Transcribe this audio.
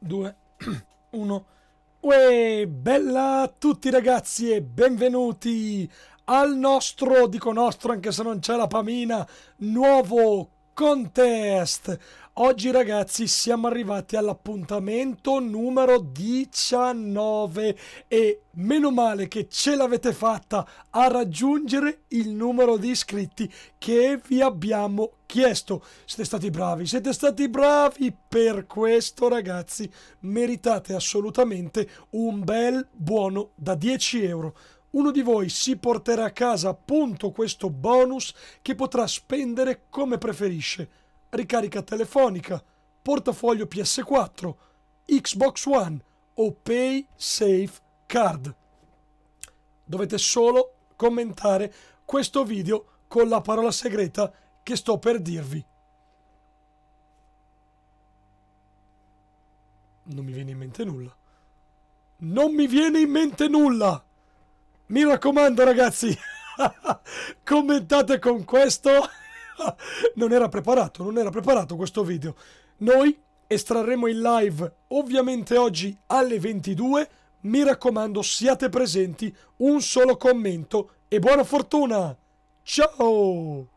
2, 1. Uè, bella a tutti ragazzi e benvenuti al nostro, dico nostro anche se non c'è la pamina, nuovo Contest! Oggi ragazzi siamo arrivati all'appuntamento numero 19 e meno male che ce l'avete fatta a raggiungere il numero di iscritti che vi abbiamo chiesto. Siete stati bravi, siete stati bravi, per questo ragazzi meritate assolutamente un bel buono da 10 euro uno di voi si porterà a casa appunto questo bonus che potrà spendere come preferisce. Ricarica telefonica, portafoglio PS4, Xbox One o Pay Safe Card. Dovete solo commentare questo video con la parola segreta che sto per dirvi. Non mi viene in mente nulla. Non mi viene in mente nulla! Mi raccomando ragazzi, commentate con questo. non era preparato, non era preparato questo video. Noi estrarremo il live ovviamente oggi alle 22. Mi raccomando, siate presenti, un solo commento e buona fortuna. Ciao!